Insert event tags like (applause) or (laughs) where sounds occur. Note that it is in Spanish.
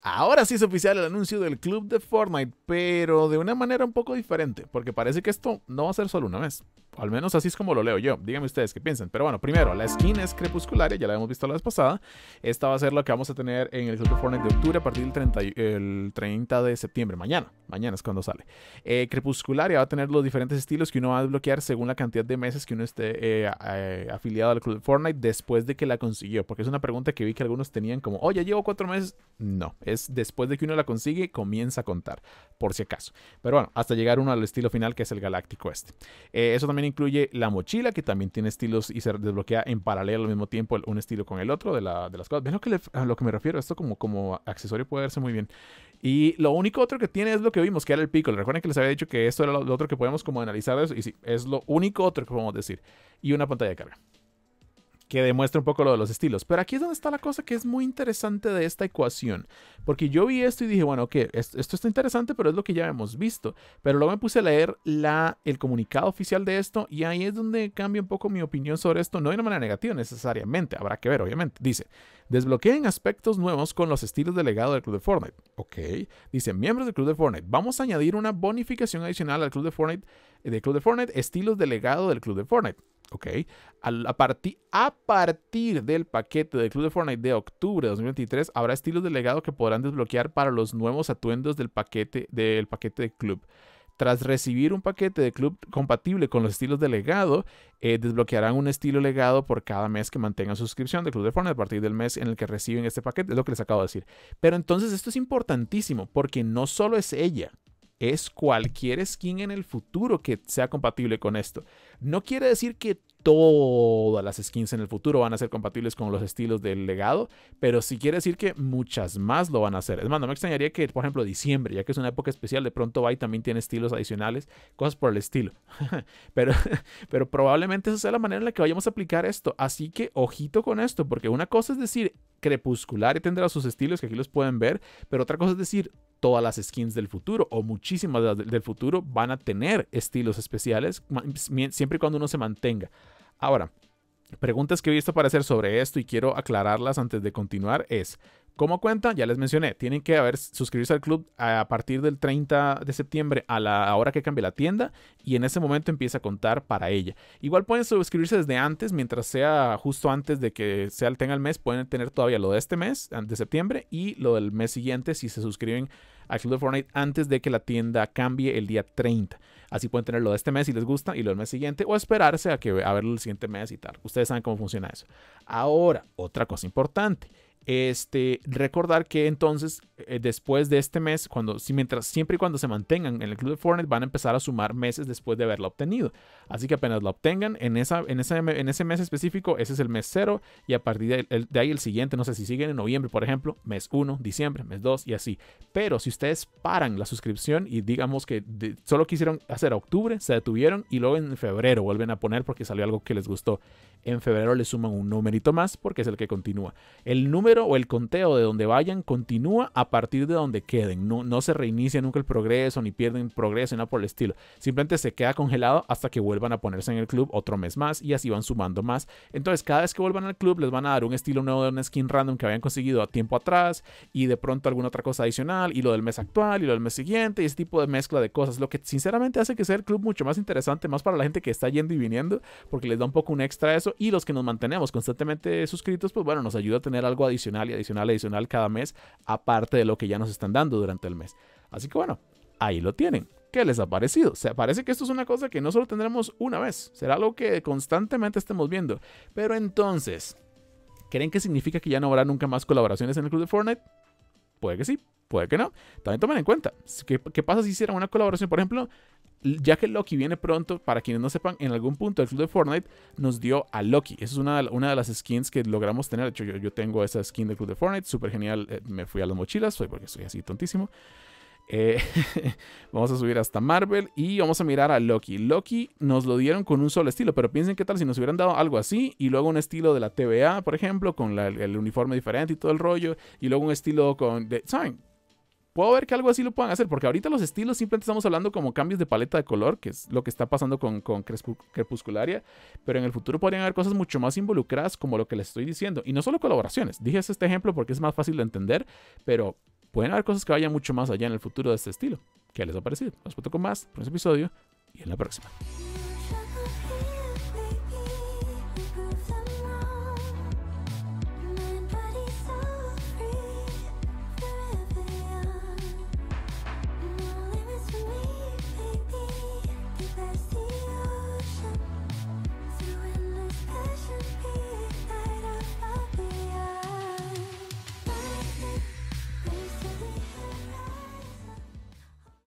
Ahora sí es oficial el anuncio del club de Fortnite, pero de una manera un poco diferente, porque parece que esto no va a ser solo una vez. Al menos así es como lo leo yo. Díganme ustedes qué piensan. Pero bueno, primero, la skin es crepuscularia, ya la hemos visto la vez pasada. Esta va a ser lo que vamos a tener en el Club de Fortnite de octubre a partir del 30, de septiembre. Mañana, mañana es cuando sale. Eh, crepuscularia va a tener los diferentes estilos que uno va a desbloquear según la cantidad de meses que uno esté eh, eh, afiliado al Club de Fortnite después de que la consiguió. Porque es una pregunta que vi que algunos tenían como, oye, oh, ya llevo cuatro meses. No, es después de que uno la consigue, comienza a contar, por si acaso. Pero bueno, hasta llegar uno al estilo final que es el galáctico este. eso también incluye la mochila, que también tiene estilos y se desbloquea en paralelo al mismo tiempo un estilo con el otro de, de las cosas. ¿Ven lo que a lo que me refiero? Esto como, como accesorio puede verse muy bien. Y lo único otro que tiene es lo que vimos, que era el pico. Recuerden que les había dicho que esto era lo, otro que podemos como analizar Y sí, es lo único otro que podemos decir. Y una pantalla de carga que demuestra un poco lo de los estilos. Pero aquí es donde está la cosa que es muy interesante de esta ecuación. Porque yo vi esto y dije, bueno, ok, esto, está interesante, pero es lo que ya hemos visto. Pero luego me puse a leer la, el comunicado oficial de esto y ahí es donde cambia un poco mi opinión sobre esto. No de una manera negativa necesariamente, habrá que ver, obviamente. Dice, desbloqueen aspectos nuevos con los estilos delegados del club de Fortnite. Ok, dice, miembros del club de Fortnite, vamos a añadir una bonificación adicional al club de Fortnite, de club de Fortnite, estilos delegados del club de Fortnite. ¿ok? A, a, partir del paquete de Club de Fortnite de octubre de 2023, habrá estilos de legado que podrán desbloquear para los nuevos atuendos del paquete, del paquete de club. Tras recibir un paquete de club compatible con los estilos de legado, eh, desbloquearán un estilo legado por cada mes que mantengan suscripción de Club de Fortnite a partir del mes en el que reciben este paquete, es lo que les acabo de decir. Pero entonces esto es importantísimo porque no solo es ella, es cualquier skin en el futuro que sea compatible con esto. No quiere decir que todas las skins en el futuro van a ser compatibles con los estilos del legado, pero sí quiere decir que muchas más lo van a hacer. Es más, no me extrañaría que, por ejemplo, diciembre, ya que es una época especial, de pronto va también tiene estilos adicionales, cosas por el estilo. (laughs) pero, (laughs) pero probablemente esa sea la manera en la que vayamos a aplicar esto. Así que ojito con esto, porque una cosa es decir crepuscular y tendrá sus estilos que aquí los pueden ver, pero otra cosa es decir todas las skins del futuro o muchísimas del futuro van a tener estilos especiales siempre y cuando uno se mantenga. Ahora, preguntas que he visto aparecer sobre esto y quiero aclararlas antes de continuar es, ¿Cómo cuenta? Ya les mencioné, tienen que haber suscribirse al club a partir del 30 de septiembre a la hora que cambie la tienda y en ese momento empieza a contar para ella. Igual pueden suscribirse desde antes, mientras sea justo antes de que sea tenga el mes, pueden tener todavía lo de este mes, de septiembre, y lo del mes siguiente si se suscriben al Club de Fortnite antes de que la tienda cambie el día 30. Así pueden tener lo de este mes si les gusta y lo del mes siguiente o esperarse a que a verlo el siguiente mes y tal. Ustedes saben cómo funciona eso. Ahora, otra cosa importante este, recordar que entonces eh, después de este mes, cuando, si mientras, siempre y cuando se mantengan en el club de Fortnite, van a empezar a sumar meses después de haberla obtenido. Así que apenas lo obtengan, en, esa, en, en ese mes específico, ese es el mes cero, y a partir de, ahí el siguiente, no sé si siguen en noviembre, por ejemplo, mes 1, diciembre, mes 2 y así. Pero si ustedes paran la suscripción y digamos que solo quisieron hacer octubre, se detuvieron y luego en febrero vuelven a poner porque salió algo que les gustó. En febrero le suman un numerito más porque es el que continúa. El número o el conteo de donde vayan continúa a partir de donde queden. No, no se reinicia nunca el progreso, ni pierden progreso, ni nada por el estilo. Simplemente se queda congelado hasta que vuelvan a ponerse en el club otro mes más y así van sumando más. Entonces, cada vez que vuelvan al club, les van a dar un estilo nuevo de una skin random que habían conseguido a tiempo atrás y de pronto alguna otra cosa adicional y lo del mes actual y lo del mes siguiente y ese tipo de mezcla de cosas. Lo que sinceramente hace que sea el club mucho más interesante, más para la gente que está yendo y viniendo, porque les da un poco un extra eso y los que nos mantenemos constantemente suscritos, pues bueno, nos ayuda a tener algo adicional y adicional, adicional cada mes, aparte de lo que ya nos están dando durante el mes. Así que bueno, ahí lo tienen. ¿Qué les ha parecido? Se parece que esto es una cosa que no solo tendremos una vez, será algo que constantemente estemos viendo. Pero entonces, ¿creen que significa que ya no habrá nunca más colaboraciones en el club de Fortnite? Puede que sí, puede que no. También tomen en cuenta, ¿qué, qué pasa si hicieran una colaboración, por ejemplo, ya que Loki viene pronto, para quienes no sepan, en algún punto el club de Fortnite nos dio a Loki. Esa es una, una de las skins que logramos tener. De hecho, yo, tengo esa skin del club de Fortnite, súper genial. Eh, me fui a las mochilas, soy porque soy así tontísimo. Eh, (laughs) vamos a subir hasta Marvel y vamos a mirar a Loki. Loki nos lo dieron con un solo estilo, pero piensen qué tal si nos hubieran dado algo así y luego un estilo de la TVA, por ejemplo, con el uniforme diferente y todo el rollo, y luego un estilo con... ¿Saben? puedo ver que algo así lo puedan hacer, porque ahorita los estilos simplemente estamos hablando como cambios de paleta de color, que es lo que está pasando con, Crepuscularia, pero en el futuro podrían haber cosas mucho más involucradas como lo que les estoy diciendo, y no solo colaboraciones, dije este ejemplo porque es más fácil de entender, pero pueden haber cosas que vayan mucho más allá en el futuro de este estilo. ¿Qué les ha parecido? Nos vemos con más, el episodio y en la próxima.